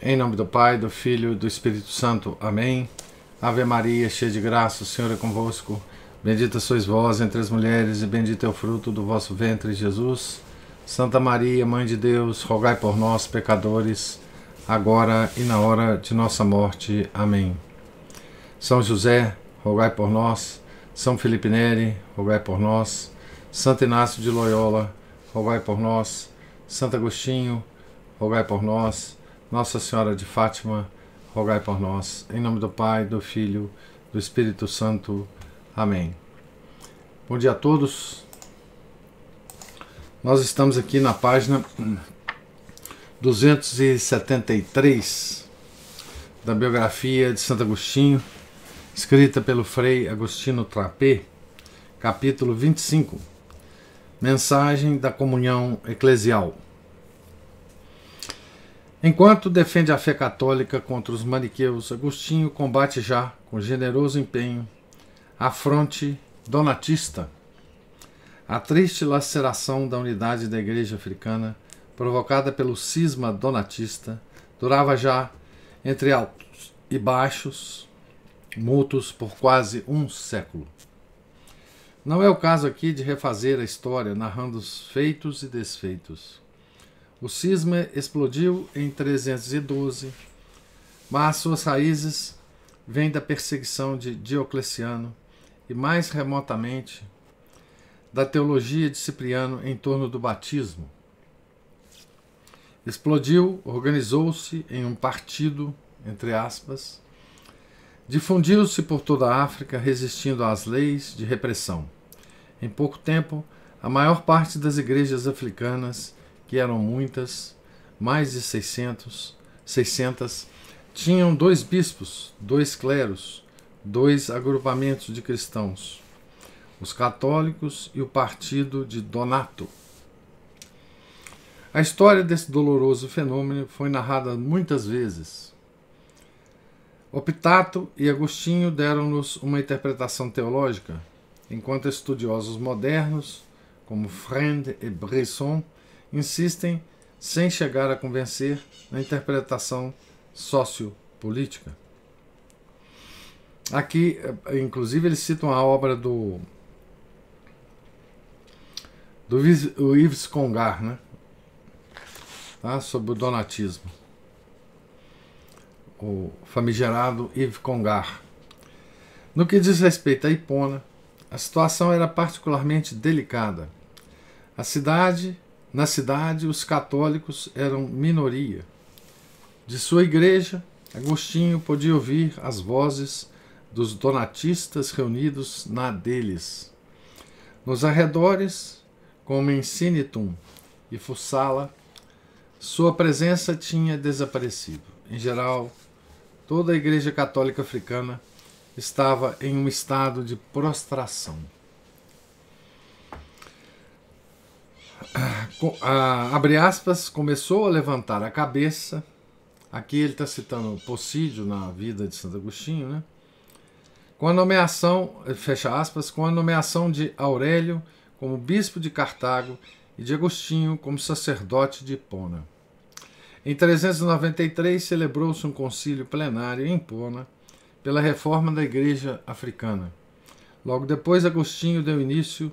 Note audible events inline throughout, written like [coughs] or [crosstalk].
Em nome do Pai, do Filho e do Espírito Santo. Amém. Ave Maria, cheia de graça, o Senhor é convosco. Bendita sois vós entre as mulheres, e bendito é o fruto do vosso ventre, Jesus. Santa Maria, Mãe de Deus, rogai por nós, pecadores, agora e na hora de nossa morte. Amém. São José, rogai por nós. São Felipe Neri, rogai por nós. Santo Inácio de Loyola, rogai por nós. Santo Agostinho, rogai por nós. Nossa Senhora de Fátima, rogai por nós. Em nome do Pai, do Filho, do Espírito Santo. Amém. Bom dia a todos. Nós estamos aqui na página 273 da biografia de Santo Agostinho, escrita pelo Frei Agostino Trapé, capítulo 25. Mensagem da comunhão eclesial. Enquanto defende a fé católica contra os maniqueus, Agostinho combate já, com generoso empenho, a fronte donatista, a triste laceração da unidade da Igreja Africana, provocada pelo cisma donatista, durava já entre altos e baixos, mútuos por quase um século. Não é o caso aqui de refazer a história narrando os feitos e desfeitos. O cisma explodiu em 312, mas suas raízes vêm da perseguição de Diocleciano e, mais remotamente, da teologia de Cipriano em torno do batismo. Explodiu, organizou-se em um partido, entre aspas, difundiu-se por toda a África, resistindo às leis de repressão. Em pouco tempo, a maior parte das igrejas africanas que eram muitas, mais de 600, 600, tinham dois bispos, dois cleros, dois agrupamentos de cristãos, os católicos e o partido de Donato. A história desse doloroso fenômeno foi narrada muitas vezes. Optato e Agostinho deram-nos uma interpretação teológica, enquanto estudiosos modernos, como Friend e Bresson, insistem, sem chegar a convencer, na interpretação sociopolítica. Aqui, eh, inclusive, eles citam a obra do, do Yves Congar, né? Tá? sobre o donatismo. O famigerado Yves Congar. No que diz respeito à Ipona, a situação era particularmente delicada. A cidade na cidade, os católicos eram minoria. De sua igreja, Agostinho podia ouvir as vozes dos donatistas reunidos na deles. Nos arredores, como em Sinitum e Fussala, sua presença tinha desaparecido. Em geral, toda a Igreja Católica Africana estava em um estado de prostração. a, abre aspas, começou a levantar a cabeça. Aqui ele está citando Possídio na vida de Santo Agostinho, né? Com a nomeação, fecha aspas, com a nomeação de Aurélio como bispo de Cartago e de Agostinho como sacerdote de Hipona. Em 393 celebrou-se um concílio plenário em Hipona pela reforma da Igreja Africana. Logo depois, Agostinho deu início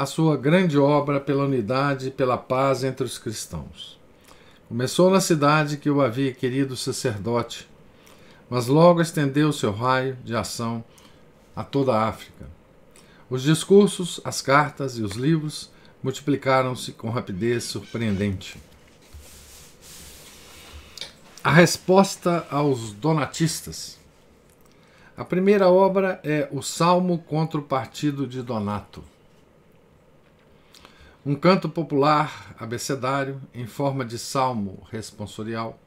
a sua grande obra pela unidade e pela paz entre os cristãos. Começou na cidade que o havia querido sacerdote, mas logo estendeu seu raio de ação a toda a África. Os discursos, as cartas e os livros multiplicaram-se com rapidez surpreendente. A resposta aos donatistas. A primeira obra é o Salmo contra o Partido de Donato. Um canto popular, abecedário, em forma de salmo responsorial.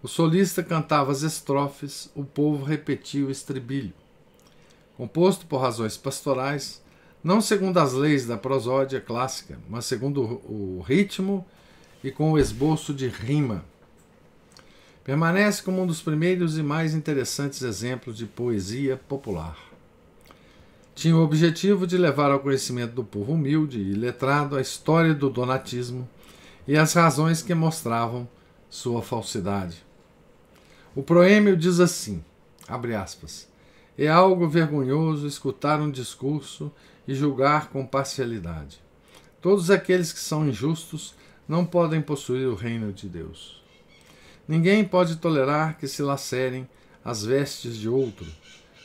O solista cantava as estrofes, o povo repetia o estribilho. Composto por razões pastorais, não segundo as leis da prosódia clássica, mas segundo o ritmo e com o esboço de rima. Permanece como um dos primeiros e mais interessantes exemplos de poesia popular tinha o objetivo de levar ao conhecimento do povo humilde e letrado a história do donatismo e as razões que mostravam sua falsidade. O proêmio diz assim, aspas, é algo vergonhoso escutar um discurso e julgar com parcialidade. Todos aqueles que são injustos não podem possuir o reino de Deus. Ninguém pode tolerar que se lacerem as vestes de outro,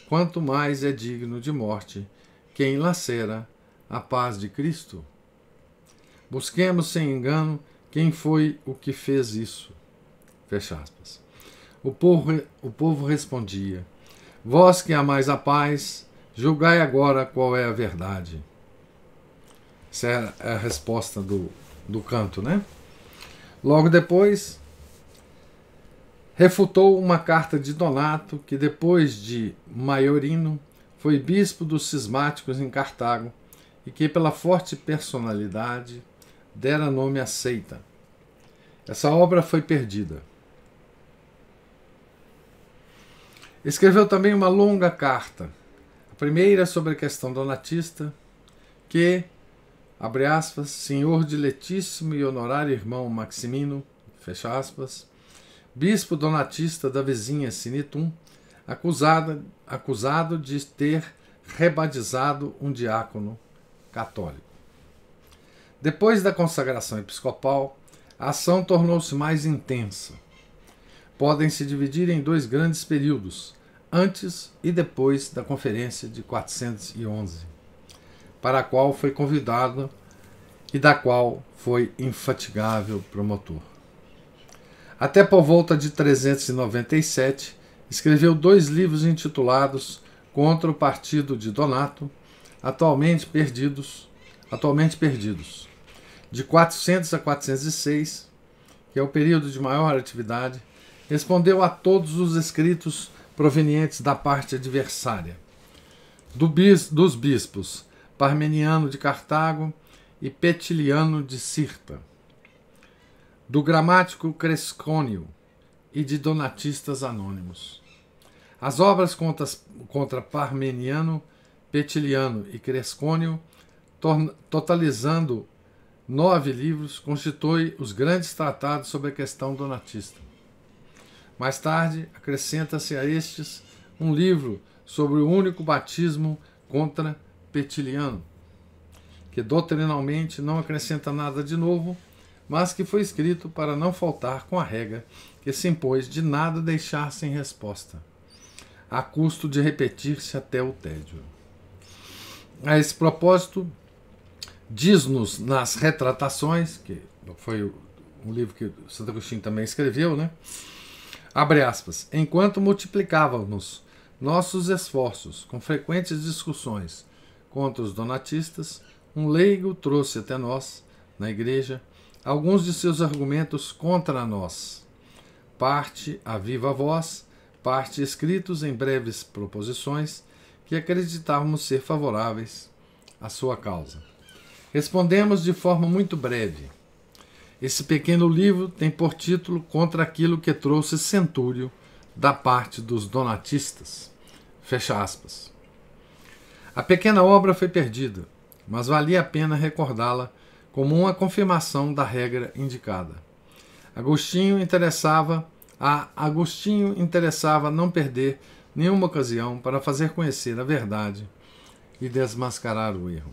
quanto mais é digno de morte quem lacera a paz de Cristo. Busquemos sem engano quem foi o que fez isso. Fecha aspas. O povo, o povo respondia: Vós que amais a paz, julgai agora qual é a verdade. Essa é a resposta do, do canto, né? Logo depois, refutou uma carta de Donato, que depois de Maiorino foi bispo dos cismáticos em Cartago e que, pela forte personalidade, dera nome à seita. Essa obra foi perdida. Escreveu também uma longa carta, a primeira é sobre a questão donatista, que, abre aspas, senhor diletíssimo e honorário irmão Maximino, fecha aspas, bispo donatista da vizinha Sinitum, acusado, acusado de ter rebatizado um diácono católico. Depois da consagração episcopal, a ação tornou-se mais intensa. Podem se dividir em dois grandes períodos, antes e depois da Conferência de 411, para a qual foi convidado e da qual foi infatigável promotor. Até por volta de 397, escreveu dois livros intitulados Contra o Partido de Donato, atualmente perdidos, atualmente perdidos, de 400 a 406, que é o período de maior atividade, respondeu a todos os escritos provenientes da parte adversária, do bis, dos bispos Parmeniano de Cartago e Petiliano de Cirta do gramático Crescônio e de donatistas anônimos. As obras contra, contra Parmeniano, Petiliano e Crescônio, totalizando nove livros, constitui os grandes tratados sobre a questão donatista. Mais tarde, acrescenta-se a estes um livro sobre o único batismo contra Petiliano, que doutrinalmente não acrescenta nada de novo, mas que foi escrito para não faltar com a regra que se impôs de nada deixar sem resposta, a custo de repetir-se até o tédio. A esse propósito, diz-nos nas retratações, que foi um livro que Santo Agostinho também escreveu, né? Abre aspas. Enquanto multiplicávamos nossos esforços com frequentes discussões contra os donatistas, um leigo trouxe até nós, na igreja, alguns de seus argumentos contra nós. Parte a viva voz, parte escritos em breves proposições que acreditávamos ser favoráveis à sua causa. Respondemos de forma muito breve. Esse pequeno livro tem por título Contra aquilo que trouxe Centúrio da parte dos donatistas. Fecha aspas. A pequena obra foi perdida, mas valia a pena recordá-la como uma confirmação da regra indicada. Agostinho interessava a Agostinho interessava não perder nenhuma ocasião para fazer conhecer a verdade e desmascarar o erro.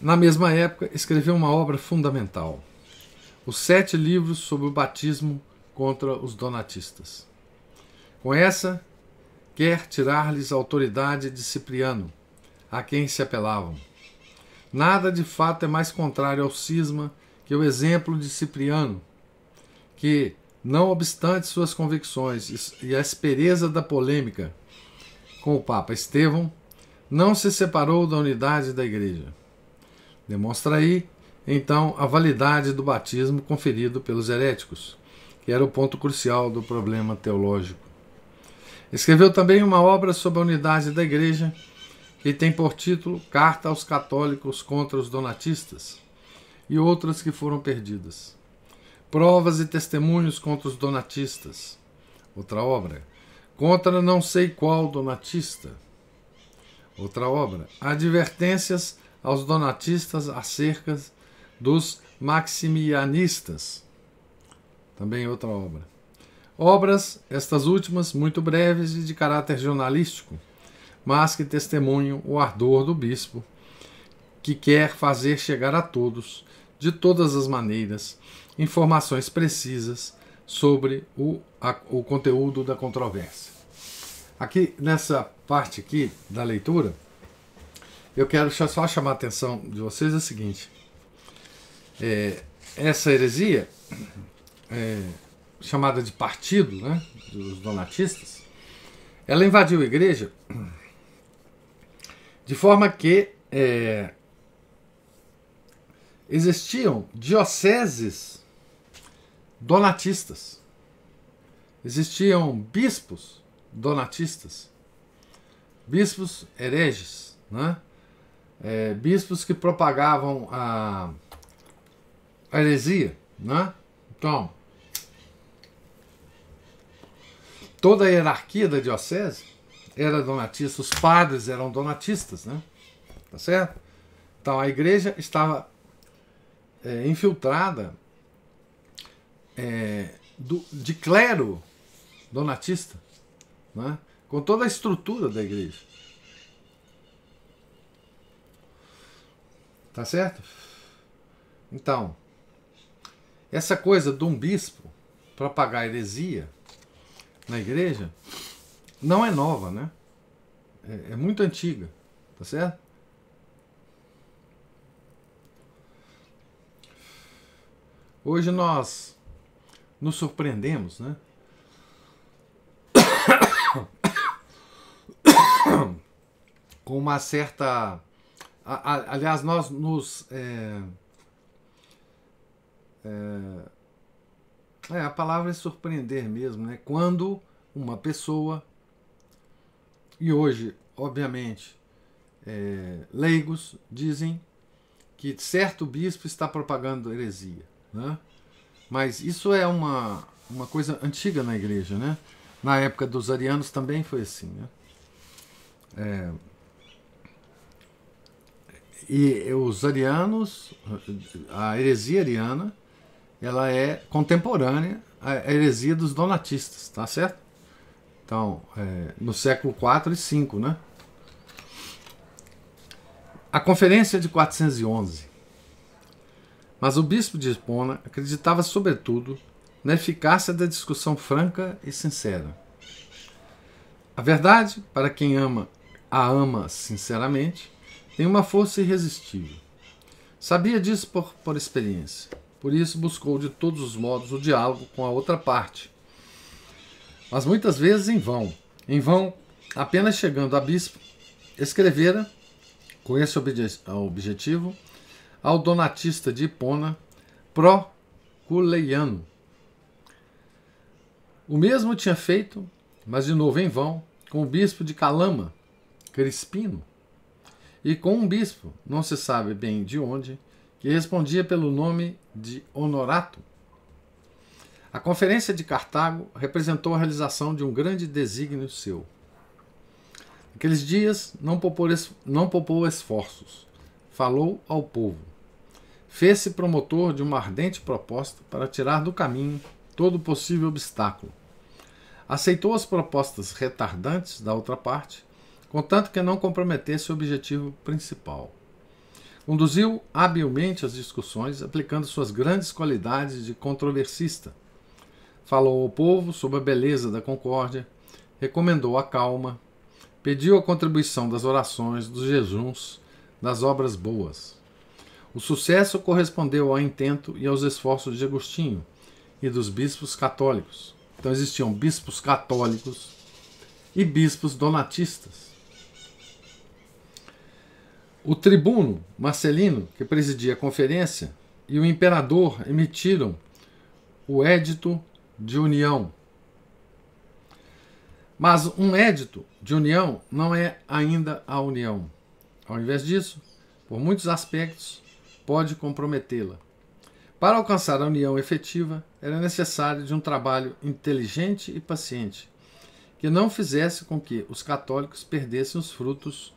Na mesma época, escreveu uma obra fundamental, os sete livros sobre o batismo contra os donatistas. Com essa, quer tirar-lhes a autoridade de Cipriano, a quem se apelavam Nada de fato é mais contrário ao cisma que o exemplo de Cipriano, que, não obstante suas convicções e a aspereza da polêmica com o Papa Estevão, não se separou da unidade da Igreja. Demonstra aí, então, a validade do batismo conferido pelos heréticos, que era o ponto crucial do problema teológico. Escreveu também uma obra sobre a unidade da Igreja que tem por título Carta aos Católicos contra os Donatistas, e outras que foram perdidas. Provas e testemunhos contra os donatistas. Outra obra. Contra não sei qual donatista. Outra obra. Advertências aos donatistas acerca dos maximianistas. Também outra obra. Obras, estas últimas, muito breves e de caráter jornalístico mas que testemunham o ardor do bispo, que quer fazer chegar a todos, de todas as maneiras, informações precisas sobre o, a, o conteúdo da controvérsia. Aqui, nessa parte aqui da leitura, eu quero só chamar a atenção de vocês é o seguinte. É, essa heresia, é, chamada de partido, né, dos donatistas, ela invadiu a igreja de forma que é, existiam dioceses donatistas, existiam bispos donatistas, bispos hereges, né? É, bispos que propagavam a, a heresia. Né? Então, toda a hierarquia da diocese era donatista, os padres eram donatistas, né? Tá certo? Então a igreja estava é, infiltrada é, do, de clero donatista, né? com toda a estrutura da igreja. Tá certo? Então, essa coisa de um bispo propagar heresia na igreja não é nova, né? É, é muito antiga, tá certo? Hoje nós nos surpreendemos, né? [coughs] Com uma certa. Aliás, nós nos. É, é... É... a palavra é surpreender mesmo, né? Quando uma pessoa e hoje, obviamente, é, leigos dizem que certo bispo está propagando heresia. Né? Mas isso é uma, uma coisa antiga na igreja. Né? Na época dos arianos também foi assim. Né? É, e os arianos, a heresia ariana, ela é contemporânea à heresia dos donatistas, tá certo? Então, é, no século IV e V, né? A Conferência de 411. Mas o bispo de Espona acreditava, sobretudo, na eficácia da discussão franca e sincera. A verdade, para quem ama, a ama sinceramente, tem uma força irresistível. Sabia disso por, por experiência. Por isso buscou de todos os modos o diálogo com a outra parte, mas muitas vezes em vão. Em vão, apenas chegando a bispo, escrevera, com esse objetivo, ao donatista de Hipona, Proculeiano. O mesmo tinha feito, mas de novo em vão, com o bispo de Calama, Crispino, e com um bispo, não se sabe bem de onde, que respondia pelo nome de Honorato. A Conferência de Cartago representou a realização de um grande desígnio seu. Naqueles dias não poupou, não poupou esforços, falou ao povo. Fez-se promotor de uma ardente proposta para tirar do caminho todo possível obstáculo. Aceitou as propostas retardantes da outra parte, contanto que não comprometesse o objetivo principal. Conduziu habilmente as discussões, aplicando suas grandes qualidades de controversista Falou ao povo sobre a beleza da concórdia, recomendou a calma, pediu a contribuição das orações, dos jejuns, das obras boas. O sucesso correspondeu ao intento e aos esforços de Agostinho e dos bispos católicos. Então existiam bispos católicos e bispos donatistas. O tribuno Marcelino, que presidia a conferência, e o imperador emitiram o Édito de união. Mas um édito de união não é ainda a união. Ao invés disso, por muitos aspectos, pode comprometê-la. Para alcançar a união efetiva, era necessário de um trabalho inteligente e paciente, que não fizesse com que os católicos perdessem os frutos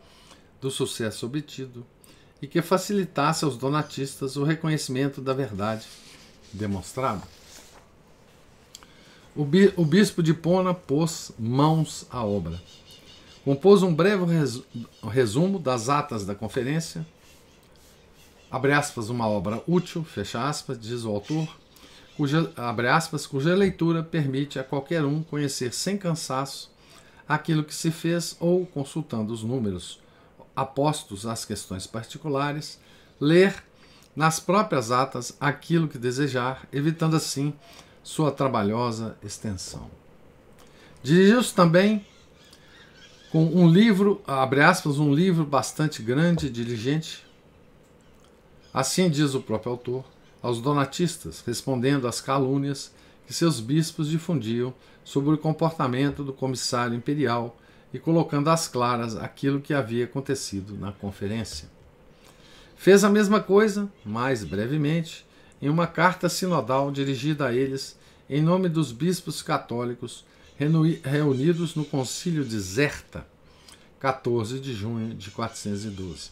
do sucesso obtido e que facilitasse aos donatistas o reconhecimento da verdade demonstrada o bispo de Pona pôs mãos à obra. Compôs um breve resumo das atas da conferência. Abre aspas, uma obra útil, fecha aspas, diz o autor, cuja, abre aspas, cuja leitura permite a qualquer um conhecer sem cansaço aquilo que se fez ou, consultando os números apostos às questões particulares, ler nas próprias atas aquilo que desejar, evitando assim sua trabalhosa extensão. Dirigiu-se também com um livro, abre aspas, um livro bastante grande e diligente, assim diz o próprio autor, aos donatistas, respondendo às calúnias que seus bispos difundiam sobre o comportamento do comissário imperial e colocando às claras aquilo que havia acontecido na conferência. Fez a mesma coisa, mais brevemente, em uma carta sinodal dirigida a eles em nome dos bispos católicos reunidos no Concílio de Zerta, 14 de junho de 412.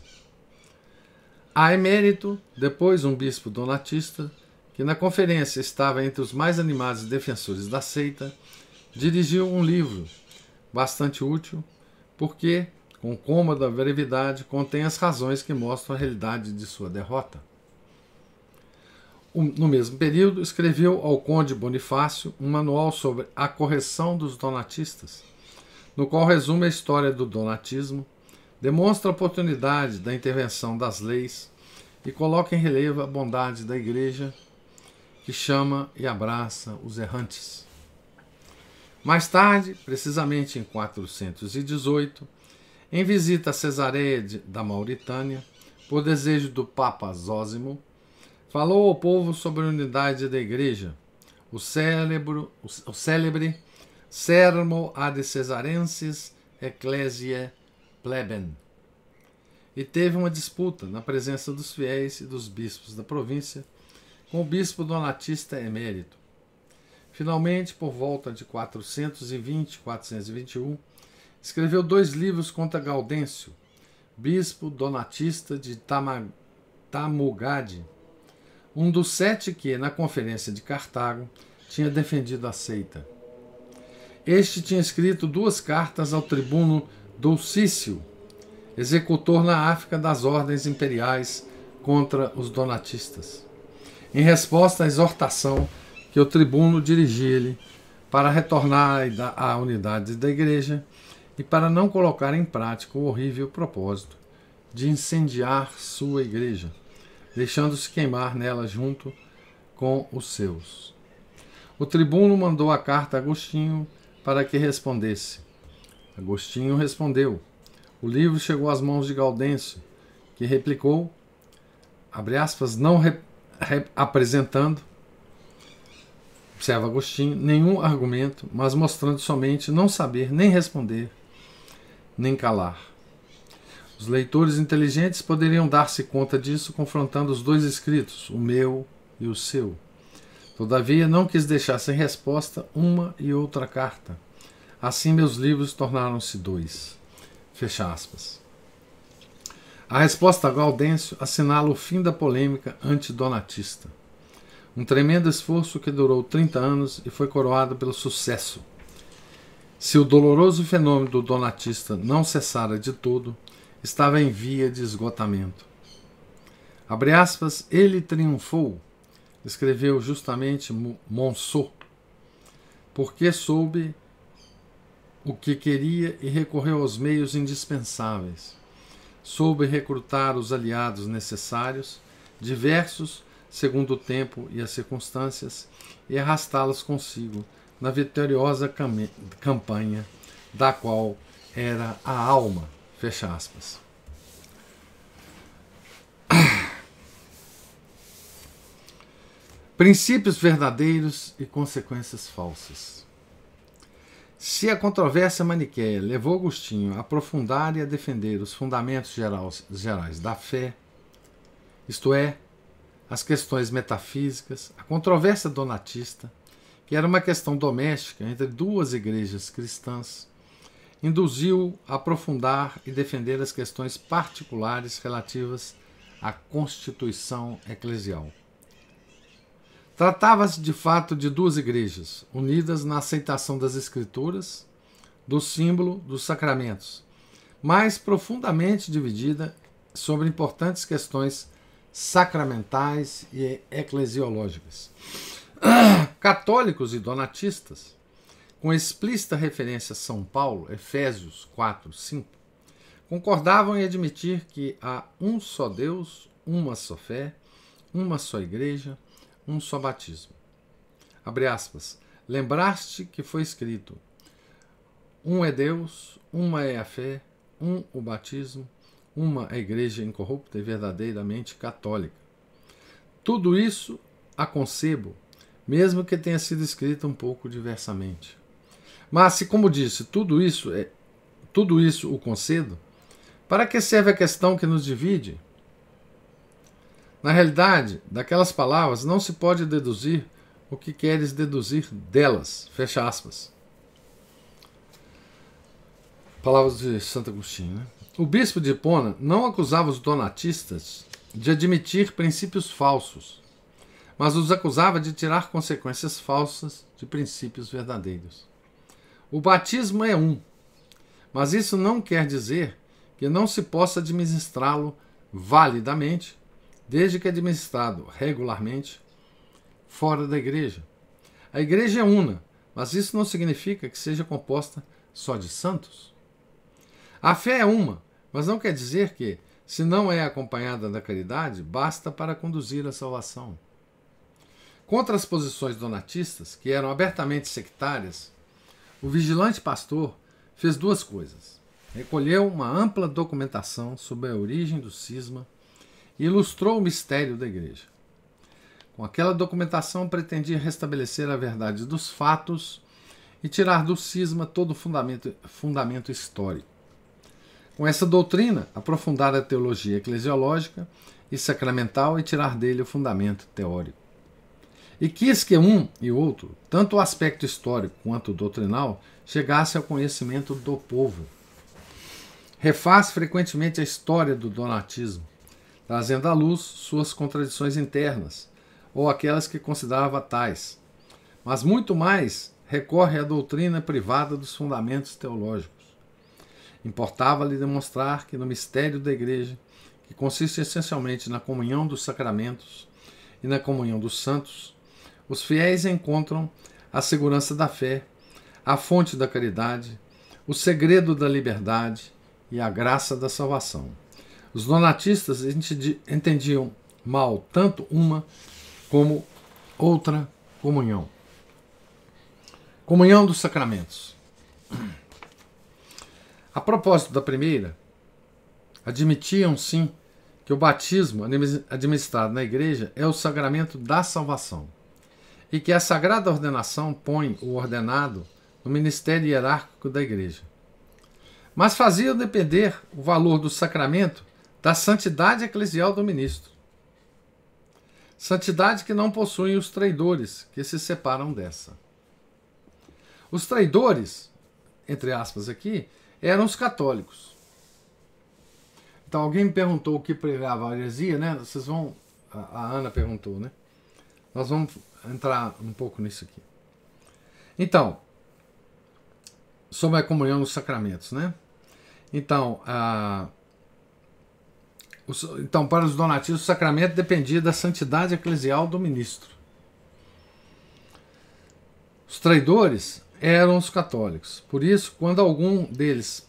A emérito, depois um bispo donatista, que na conferência estava entre os mais animados defensores da seita, dirigiu um livro bastante útil, porque, com cômoda brevidade, contém as razões que mostram a realidade de sua derrota no mesmo período, escreveu ao conde Bonifácio um manual sobre a correção dos donatistas, no qual resume a história do donatismo, demonstra a oportunidade da intervenção das leis e coloca em relevo a bondade da Igreja que chama e abraça os errantes. Mais tarde, precisamente em 418, em visita a Cesareia da Mauritânia, por desejo do Papa Zósimo, Falou ao povo sobre a unidade da igreja. O cérebro, o célebre sermo ad cesarensis ecclesiae pleben. E teve uma disputa na presença dos fiéis e dos bispos da província com o bispo Donatista emérito. Finalmente, por volta de 420-421, escreveu dois livros contra Gaudêncio, bispo donatista de Tamugade, um dos sete que, na Conferência de Cartago, tinha defendido a seita. Este tinha escrito duas cartas ao tribuno Dulcício, executor na África das ordens imperiais contra os donatistas, em resposta à exortação que o tribuno dirigia-lhe para retornar à unidade da igreja e para não colocar em prática o horrível propósito de incendiar sua igreja deixando-se queimar nela junto com os seus. O tribuno mandou a carta a Agostinho para que respondesse. Agostinho respondeu. O livro chegou às mãos de Gaudêncio, que replicou, abre aspas, não re, re, apresentando, observa Agostinho, nenhum argumento, mas mostrando somente não saber nem responder, nem calar. Os leitores inteligentes poderiam dar-se conta disso confrontando os dois escritos, o meu e o seu. Todavia, não quis deixar sem resposta uma e outra carta. Assim, meus livros tornaram-se dois. Fecha aspas. A resposta a Gaudêncio assinala o fim da polêmica antidonatista. Um tremendo esforço que durou 30 anos e foi coroado pelo sucesso. Se o doloroso fenômeno do donatista não cessara de todo, estava em via de esgotamento. Abre aspas, ele triunfou, escreveu justamente Monceau, porque soube o que queria e recorreu aos meios indispensáveis. Soube recrutar os aliados necessários, diversos segundo o tempo e as circunstâncias, e arrastá-los consigo na vitoriosa campanha da qual era a alma Fecha aspas. [clears throat] Princípios verdadeiros e consequências falsas. Se a controvérsia maniqueia levou Agostinho a aprofundar e a defender os fundamentos gerais da fé, isto é, as questões metafísicas, a controvérsia donatista, que era uma questão doméstica entre duas igrejas cristãs, induziu a aprofundar e defender as questões particulares relativas à constituição eclesial. Tratava-se de fato de duas igrejas, unidas na aceitação das Escrituras, do símbolo dos sacramentos, mas profundamente dividida sobre importantes questões sacramentais e eclesiológicas. [clears throat] Católicos e donatistas com explícita referência a São Paulo, Efésios 4, 5, concordavam em admitir que há um só Deus, uma só fé, uma só igreja, um só batismo. Abre aspas. Lembraste que foi escrito: Um é Deus, uma é a fé, um o batismo, uma a igreja incorrupta e verdadeiramente católica. Tudo isso a concebo, mesmo que tenha sido escrito um pouco diversamente. Mas, se como disse, tudo isso é tudo isso o concedo, para que serve a questão que nos divide? Na realidade, daquelas palavras não se pode deduzir o que queres deduzir delas. Fecha aspas. Palavras de Santo Agostinho. Né? O bispo de Hipona não acusava os donatistas de admitir princípios falsos, mas os acusava de tirar consequências falsas de princípios verdadeiros. O batismo é um, mas isso não quer dizer que não se possa administrá-lo validamente, desde que administrado regularmente fora da igreja. A igreja é una, mas isso não significa que seja composta só de santos. A fé é uma, mas não quer dizer que, se não é acompanhada da caridade, basta para conduzir à salvação. Contra as posições donatistas, que eram abertamente sectárias o vigilante pastor fez duas coisas. Recolheu uma ampla documentação sobre a origem do cisma e ilustrou o mistério da igreja. Com aquela documentação, pretendia restabelecer a verdade dos fatos e tirar do cisma todo o fundamento, fundamento histórico. Com essa doutrina, aprofundar a teologia eclesiológica e sacramental e tirar dele o fundamento teórico e quis que um e outro, tanto o aspecto histórico quanto o doutrinal, chegasse ao conhecimento do povo. Refaz frequentemente a história do donatismo, trazendo à luz suas contradições internas, ou aquelas que considerava tais, mas muito mais recorre à doutrina privada dos fundamentos teológicos. Importava-lhe demonstrar que no mistério da Igreja, que consiste essencialmente na comunhão dos sacramentos e na comunhão dos santos, os fiéis encontram a segurança da fé, a fonte da caridade, o segredo da liberdade e a graça da salvação. Os donatistas entendiam mal tanto uma como outra comunhão. Comunhão dos sacramentos. A propósito da primeira, admitiam sim que o batismo administrado na igreja é o sacramento da salvação e que a sagrada ordenação põe o ordenado no ministério hierárquico da Igreja. Mas fazia depender o valor do sacramento da santidade eclesial do ministro. Santidade que não possuem os traidores, que se separam dessa. Os traidores, entre aspas aqui, eram os católicos. Então alguém me perguntou o que pregava a heresia, né? Vocês vão. A Ana perguntou, né? Nós vamos entrar um pouco nisso aqui. Então, sobre a comunhão dos sacramentos, né? Então, a, então para os donativos, o sacramento dependia da santidade eclesial do ministro. Os traidores eram os católicos. Por isso, quando algum deles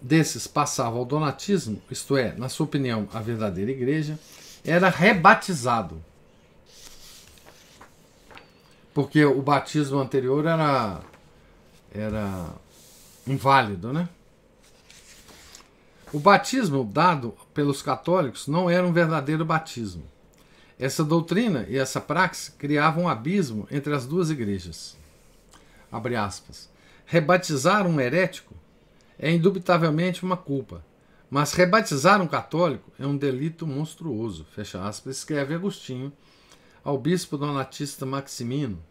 desses passava ao donatismo, isto é, na sua opinião, a verdadeira igreja, era rebatizado. Porque o batismo anterior era, era inválido, né? O batismo dado pelos católicos não era um verdadeiro batismo. Essa doutrina e essa praxe criavam um abismo entre as duas igrejas. Abre aspas. Rebatizar um herético é indubitavelmente uma culpa, mas rebatizar um católico é um delito monstruoso. Fecha aspas. Escreve Agostinho ao bispo Donatista Maximino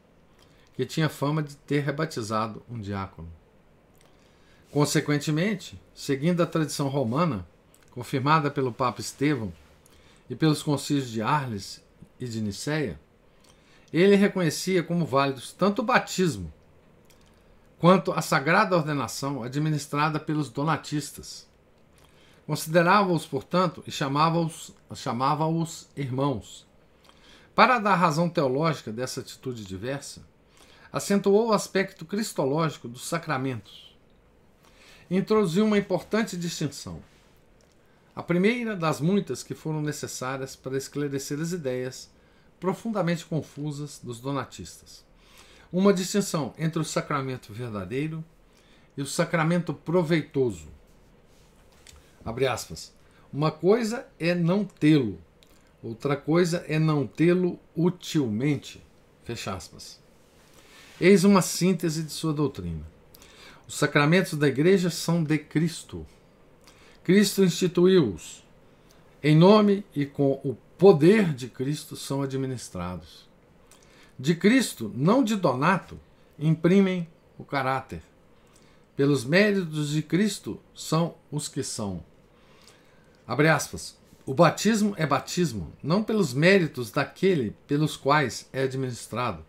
que tinha fama de ter rebatizado um diácono. Consequentemente, seguindo a tradição romana, confirmada pelo Papa Estevão e pelos concílios de Arles e de Nicéia, ele reconhecia como válidos tanto o batismo quanto a sagrada ordenação administrada pelos donatistas. Considerava-os, portanto, e chamava-os chamava irmãos. Para dar razão teológica dessa atitude diversa, acentuou o aspecto cristológico dos sacramentos. Introduziu uma importante distinção. A primeira das muitas que foram necessárias para esclarecer as ideias profundamente confusas dos donatistas. Uma distinção entre o sacramento verdadeiro e o sacramento proveitoso. Abre aspas. Uma coisa é não tê-lo, outra coisa é não tê-lo utilmente. Fecha aspas. Eis uma síntese de sua doutrina. Os sacramentos da Igreja são de Cristo. Cristo instituiu-os. Em nome e com o poder de Cristo são administrados. De Cristo, não de Donato, imprimem o caráter. Pelos méritos de Cristo são os que são. Abre aspas. O batismo é batismo, não pelos méritos daquele pelos quais é administrado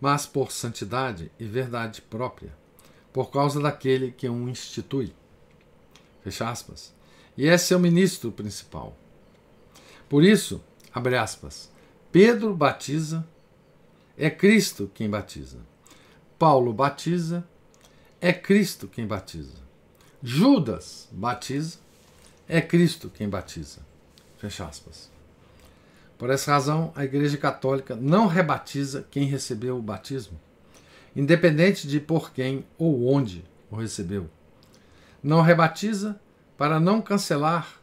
mas por santidade e verdade própria, por causa daquele que o institui. Fecha aspas. E esse é o ministro principal. Por isso, abre aspas, Pedro batiza, é Cristo quem batiza. Paulo batiza, é Cristo quem batiza. Judas batiza, é Cristo quem batiza. Fecha aspas. Por essa razão, a Igreja Católica não rebatiza quem recebeu o batismo, independente de por quem ou onde o recebeu. Não rebatiza para não cancelar,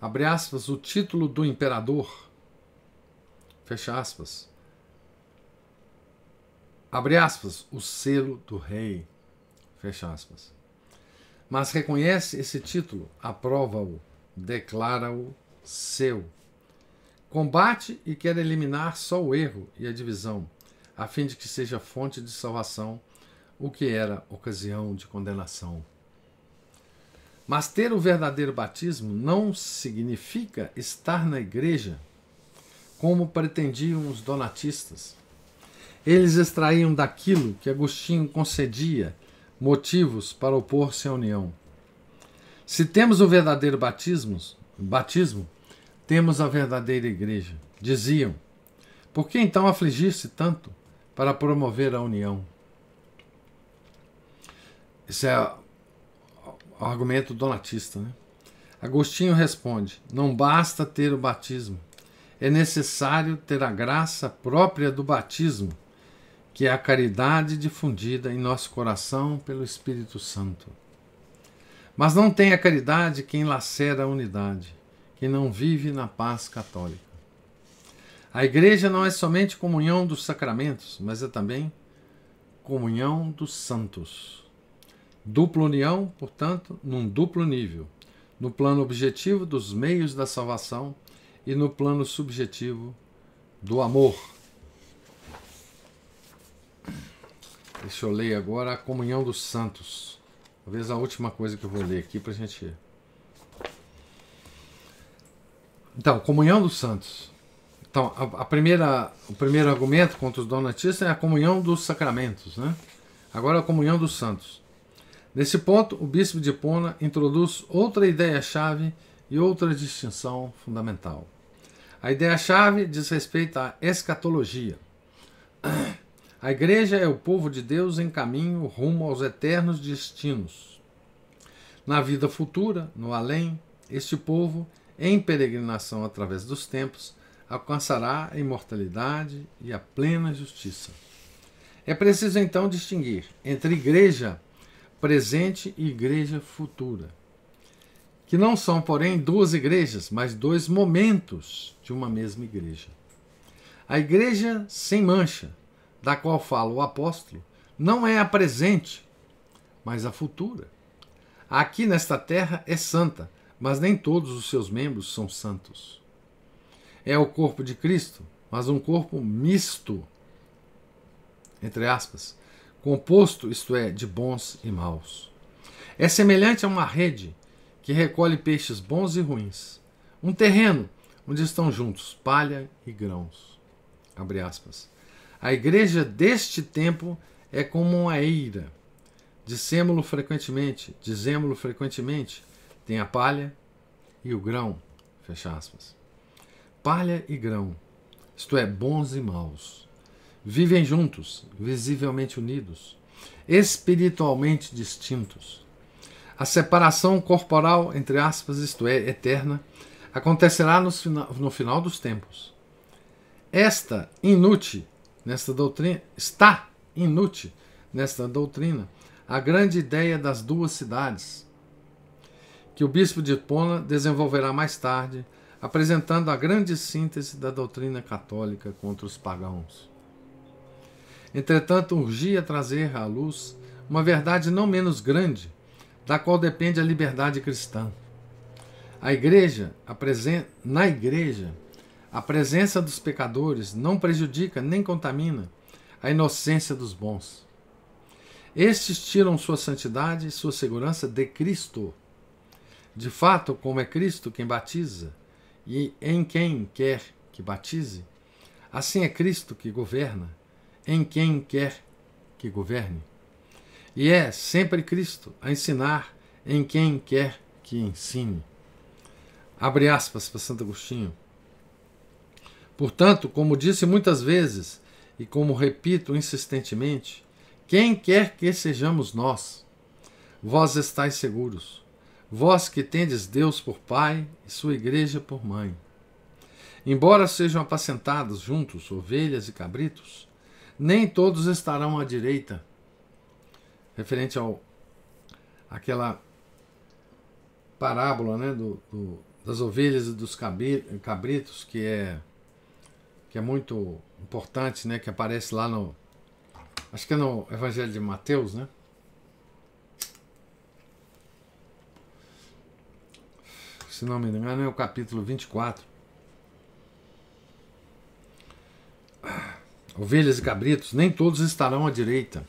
abre aspas, o título do imperador, fecha aspas, abre aspas, o selo do rei, fecha aspas. Mas reconhece esse título, aprova-o, declara-o seu. Combate e quer eliminar só o erro e a divisão, a fim de que seja fonte de salvação o que era ocasião de condenação. Mas ter o verdadeiro batismo não significa estar na igreja, como pretendiam os donatistas. Eles extraíam daquilo que Agostinho concedia motivos para opor-se à união. Se temos o verdadeiro batismo, batismo temos a verdadeira igreja. Diziam: Por que então afligir-se tanto para promover a união? Esse é o argumento donatista, né? Agostinho responde: Não basta ter o batismo, é necessário ter a graça própria do batismo, que é a caridade difundida em nosso coração pelo Espírito Santo. Mas não tem a caridade quem lacera a unidade que não vive na paz católica. A igreja não é somente comunhão dos sacramentos, mas é também comunhão dos santos. Dupla união, portanto, num duplo nível: no plano objetivo dos meios da salvação e no plano subjetivo do amor. Deixa eu ler agora a comunhão dos santos. Talvez a última coisa que eu vou ler aqui para a gente Então, comunhão dos santos. Então, a, a, primeira, o primeiro argumento contra os donatistas é a comunhão dos sacramentos, né? Agora a comunhão dos santos. Nesse ponto, o bispo de Pona introduz outra ideia-chave e outra distinção fundamental. A ideia-chave diz respeito à escatologia. A igreja é o povo de Deus em caminho rumo aos eternos destinos. Na vida futura, no além, este povo em peregrinação através dos tempos, alcançará a imortalidade e a plena justiça. É preciso então distinguir entre igreja presente e igreja futura, que não são, porém, duas igrejas, mas dois momentos de uma mesma igreja. A igreja sem mancha, da qual fala o apóstolo, não é a presente, mas a futura. Aqui nesta terra é santa, mas nem todos os seus membros são santos. É o corpo de Cristo, mas um corpo misto, entre aspas, composto, isto é, de bons e maus. É semelhante a uma rede que recolhe peixes bons e ruins, um terreno onde estão juntos palha e grãos. Abre aspas. A igreja deste tempo é como uma eira. Dissemo-lo frequentemente, dizemos lo frequentemente, tem a palha e o grão. Fecha aspas. Palha e grão, isto é, bons e maus, vivem juntos, visivelmente unidos, espiritualmente distintos. A separação corporal, entre aspas, isto é, eterna, acontecerá no final, no final dos tempos. Esta inútil nesta doutrina está inútil nesta doutrina a grande ideia das duas cidades que o bispo de Pona desenvolverá mais tarde, apresentando a grande síntese da doutrina católica contra os pagãos. Entretanto, urgia trazer à luz uma verdade não menos grande, da qual depende a liberdade cristã. A igreja, a presen... na igreja, a presença dos pecadores não prejudica nem contamina a inocência dos bons. Estes tiram sua santidade e sua segurança de Cristo, de fato, como é Cristo quem batiza e em quem quer que batize, assim é Cristo que governa em quem quer que governe. E é sempre Cristo a ensinar em quem quer que ensine. Abre aspas para Santo Agostinho. Portanto, como disse muitas vezes e como repito insistentemente, quem quer que sejamos nós, vós estáis seguros vós que tendes Deus por Pai e sua igreja por mãe. Embora sejam apacentados juntos ovelhas e cabritos, nem todos estarão à direita. Referente ao aquela parábola né, do, do, das ovelhas e dos cabritos, que é, que é muito importante, né, que aparece lá no. Acho que é no Evangelho de Mateus, né? se não me engano, é o capítulo 24. Ah, ovelhas e cabritos, nem todos estarão à direita.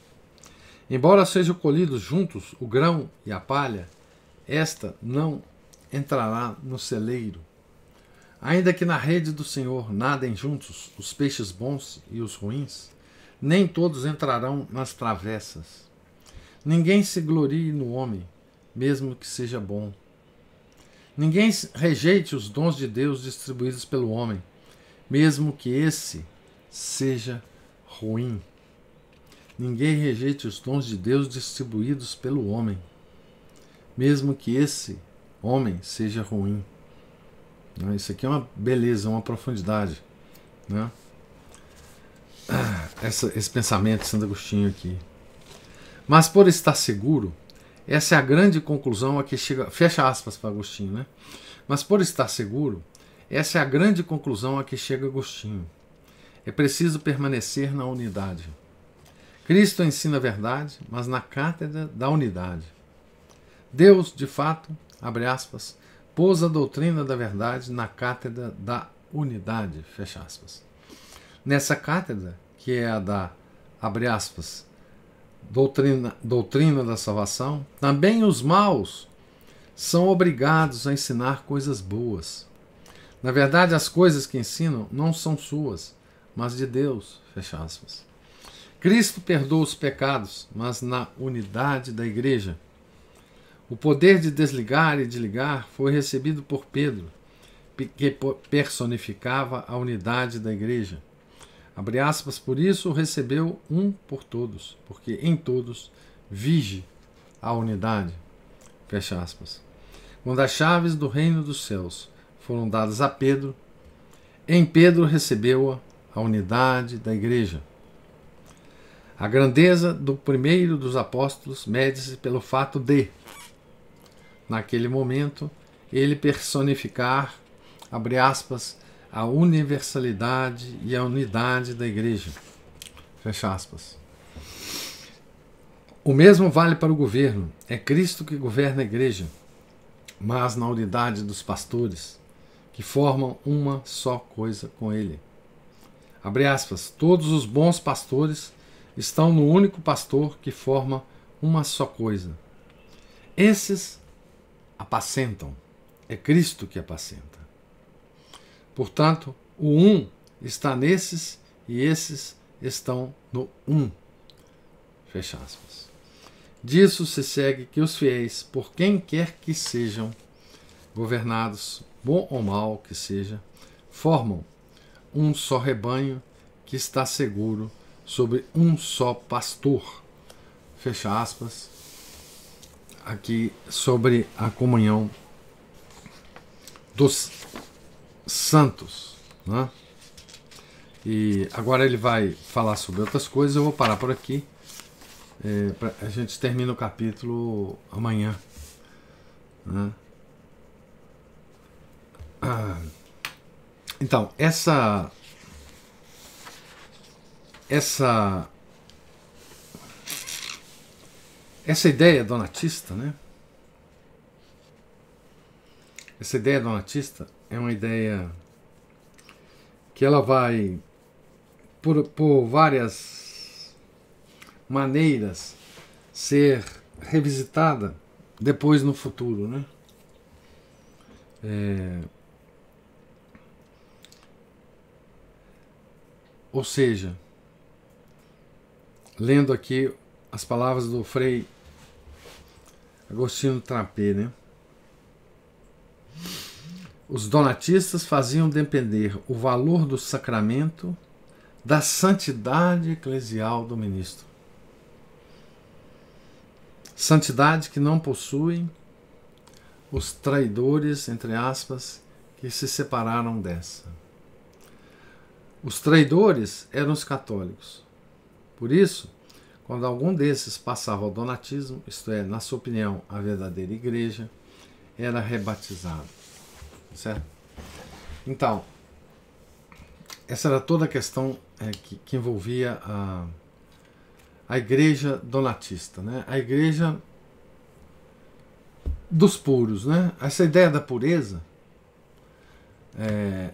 Embora sejam colhidos juntos o grão e a palha, esta não entrará no celeiro. Ainda que na rede do Senhor nadem juntos os peixes bons e os ruins, nem todos entrarão nas travessas. Ninguém se glorie no homem, mesmo que seja bom, Ninguém rejeite os dons de Deus distribuídos pelo homem, mesmo que esse seja ruim. Ninguém rejeite os dons de Deus distribuídos pelo homem, mesmo que esse homem seja ruim. Né, isso aqui é uma beleza, uma profundidade. Né? Ah, essa, esse pensamento de Santo Agostinho aqui. Mas por estar seguro essa é a grande conclusão a que chega, fecha aspas para Agostinho, né? Mas por estar seguro, essa é a grande conclusão a que chega Agostinho. É preciso permanecer na unidade. Cristo ensina a verdade, mas na cátedra da unidade. Deus, de fato, abre aspas, pôs a doutrina da verdade na cátedra da unidade, fecha aspas. Nessa cátedra, que é a da, abre aspas, doutrina, doutrina da salvação, também os maus são obrigados a ensinar coisas boas. Na verdade, as coisas que ensinam não são suas, mas de Deus. Fecha aspas. Cristo perdoa os pecados, mas na unidade da igreja. O poder de desligar e de ligar foi recebido por Pedro, que personificava a unidade da igreja. Abre aspas, por isso recebeu um por todos, porque em todos vige a unidade. Fecha aspas. Quando as chaves do reino dos céus foram dadas a Pedro, em Pedro recebeu-a a unidade da igreja. A grandeza do primeiro dos apóstolos mede-se pelo fato de, naquele momento, ele personificar, abre aspas, a universalidade e a unidade da igreja. Fecha aspas. O mesmo vale para o governo. É Cristo que governa a igreja, mas na unidade dos pastores, que formam uma só coisa com ele. Abre aspas. Todos os bons pastores estão no único pastor que forma uma só coisa. Esses apacentam. É Cristo que apacenta. Portanto, o um está nesses e esses estão no um. Fecha aspas. Disso se segue que os fiéis, por quem quer que sejam governados, bom ou mal que seja, formam um só rebanho que está seguro sobre um só pastor. Fecha aspas. Aqui sobre a comunhão dos Santos. Né? E agora ele vai falar sobre outras coisas. Eu vou parar por aqui. É, pra, a gente termina o capítulo amanhã. Né? Ah, então, essa. Essa. Essa ideia donatista, né? Essa ideia donatista é uma ideia que ela vai por, por várias maneiras ser revisitada depois no futuro, né? É... Ou seja, lendo aqui as palavras do Frei Agostinho Trapé, né? Os donatistas faziam depender o valor do sacramento da santidade eclesial do ministro. Santidade que não possuem os traidores, entre aspas, que se separaram dessa. Os traidores eram os católicos. Por isso, quando algum desses passava ao donatismo, isto é, na sua opinião, a verdadeira igreja, era rebatizado certo? Então, essa era toda a questão é, que, que, envolvia a, a igreja donatista, né? A igreja dos puros, né? Essa ideia da pureza, é,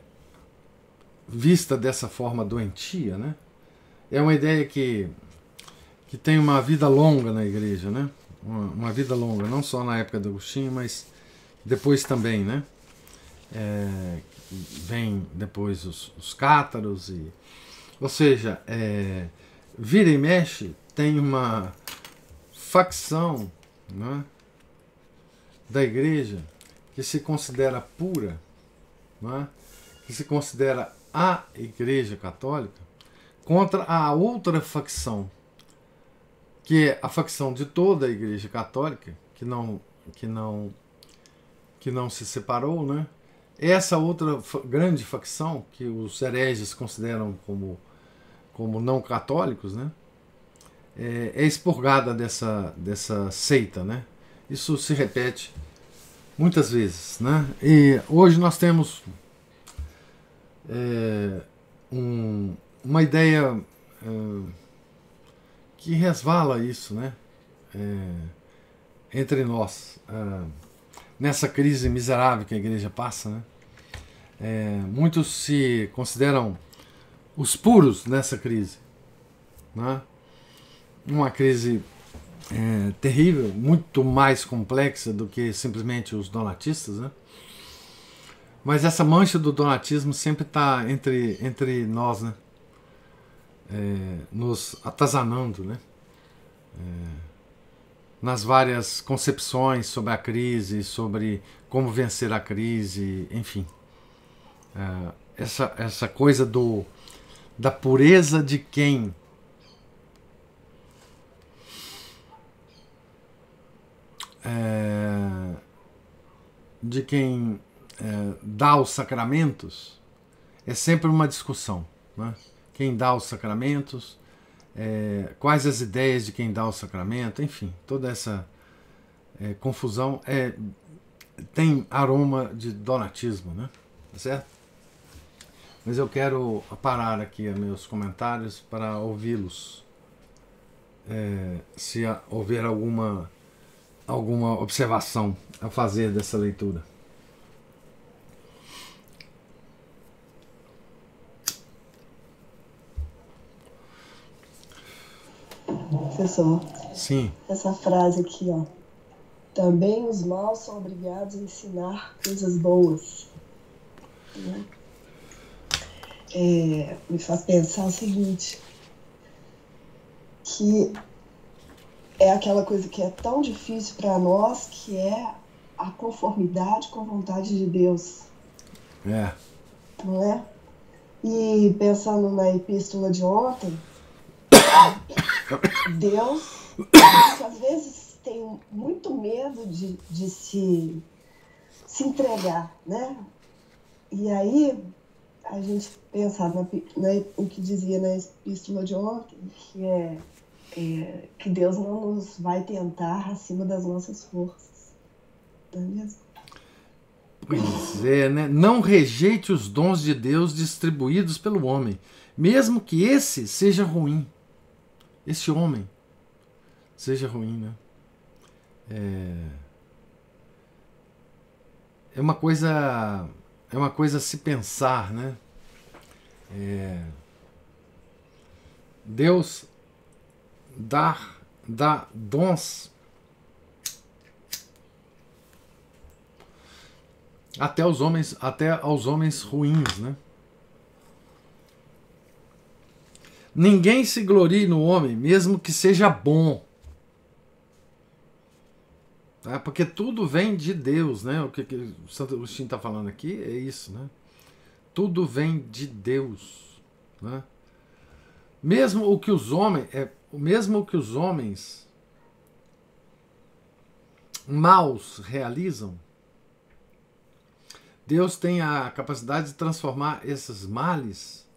vista dessa forma doentia, né? É uma ideia que, que tem uma vida longa na igreja, né? Uma, uma vida longa, não só na época de Agostinho, mas depois também, né? é, vem depois os, os cátaros e ou seja é, vira e mexe tem uma facção né, da igreja que se considera pura né, que se considera a igreja católica contra a outra facção que é a facção de toda a igreja católica que não que não que não se separou né essa outra grande facção, que os hereges consideram como, como não católicos, né? é, é expurgada dessa, dessa seita. Né? Isso se repete muitas vezes. Né? E hoje nós temos é, um, uma ideia é, que resvala isso né? É, entre nós. É, nessa crise miserável que a igreja passa. Né? É, muitos se consideram os puros nessa crise. Né? Uma crise é, terrível, muito mais complexa do que simplesmente os donatistas. Né? Mas essa mancha do donatismo sempre está entre, entre nós, né? É, nos atazanando, né? É, nas várias concepções sobre a crise, sobre como vencer a crise, enfim. É, essa, essa coisa do da pureza de quem é, de quem é, dá os sacramentos é sempre uma discussão né? quem dá os sacramentos é, quais as ideias de quem dá o sacramento, enfim, toda essa é, confusão é, tem aroma de donatismo, né? Tá certo? Mas eu quero parar aqui meus comentários para ouvi-los. É, se houver alguma, alguma observação a fazer dessa leitura. professor. Sim. Essa frase aqui, ó. Também os maus são obrigados a ensinar coisas boas. Né? É, me faz pensar o seguinte, que é aquela coisa que é tão difícil para nós, que é a conformidade com a vontade de Deus. É. Não é? E pensando na epístola de ontem, Deus, às vezes tem muito medo de, de se, se entregar, né? E aí a gente pensava na, na, o que dizia na epístola de ontem, que é, é, que Deus não nos vai tentar acima das nossas forças. Não é mesmo? Pois é, né? Não rejeite os dons de Deus distribuídos pelo homem, mesmo que esse seja ruim. Este homem, seja ruim, né? É, é uma coisa. É uma coisa a se pensar, né? É... Deus dar, dá dons até os homens, até aos homens ruins, né? Ninguém se glorie no homem, mesmo que seja bom. Tá? Porque tudo vem de Deus, né? O que, que o Santo Agostinho está falando aqui é isso, né? Tudo vem de Deus, né? Mesmo o que os homens, é, mesmo o que os homens maus realizam, Deus tem a capacidade de transformar esses males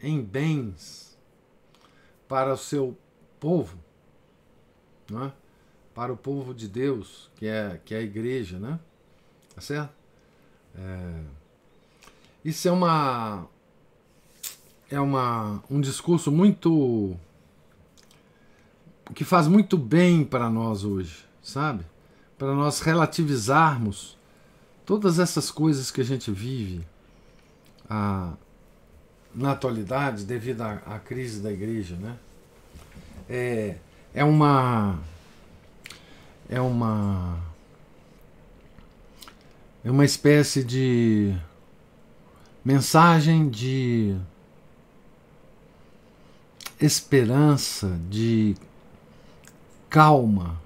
em bens para o seu povo, né? para o povo de Deus, que é, que é a igreja, né? Tá certo? É... Isso é uma é uma, um discurso muito que faz muito bem para nós hoje, sabe? Para nós relativizarmos todas essas coisas que a gente vive, a, na atualidade, devido à, à crise da igreja, né? É, é uma. É uma. É uma espécie de mensagem de esperança, de calma,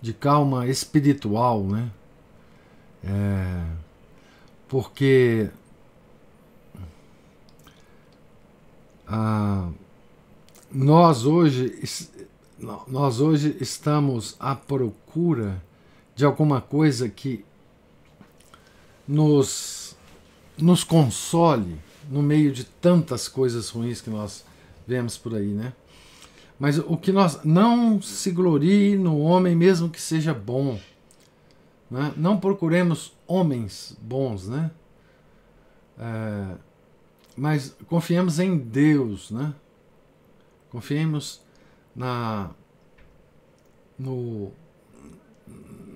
de calma espiritual, né? É, porque Ah, nós hoje nós hoje estamos à procura de alguma coisa que nos nos console no meio de tantas coisas ruins que nós vemos por aí, né? Mas o que nós não se glorie no homem mesmo que seja bom, né? não procuremos homens bons, né? É, mas confiemos em Deus, né? Confiemos na, no,